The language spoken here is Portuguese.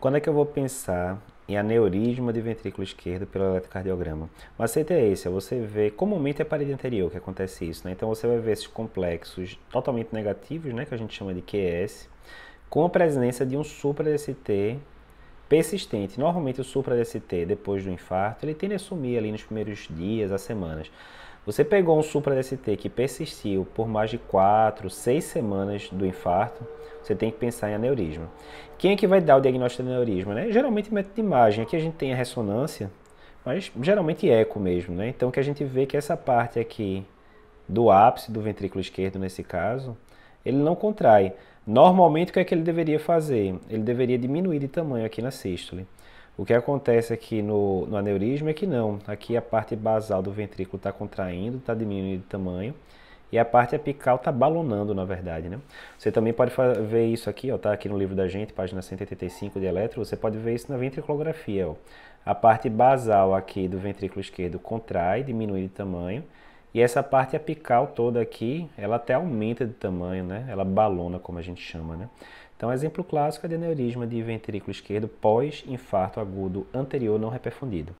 Quando é que eu vou pensar em aneurisma de ventrículo esquerdo pelo eletrocardiograma? O aceito é esse, é você ver comumente é a parede anterior que acontece isso, né? Então você vai ver esses complexos totalmente negativos, né, que a gente chama de QS, com a presença de um supra-DST persistente. Normalmente o supra-DST, depois do infarto, ele tende a sumir ali nos primeiros dias, as semanas. Você pegou um Supra DST que persistiu por mais de 4, 6 semanas do infarto, você tem que pensar em aneurisma. Quem é que vai dar o diagnóstico de aneurisma? Né? Geralmente é método de imagem, aqui a gente tem a ressonância, mas geralmente eco mesmo, né? Então que a gente vê é que essa parte aqui do ápice do ventrículo esquerdo nesse caso, ele não contrai. Normalmente o que é que ele deveria fazer? Ele deveria diminuir de tamanho aqui na sístole. O que acontece aqui no, no aneurisma é que não. Aqui a parte basal do ventrículo está contraindo, está diminuindo de tamanho. E a parte apical está balonando, na verdade, né? Você também pode ver isso aqui, ó, tá aqui no livro da gente, página 185 de eletro, você pode ver isso na ventriculografia, ó. A parte basal aqui do ventrículo esquerdo contrai, diminui de tamanho, e essa parte apical toda aqui, ela até aumenta de tamanho, né? Ela balona, como a gente chama, né? Então, exemplo clássico é de aneurisma de ventrículo esquerdo pós-infarto agudo anterior não reperfundido.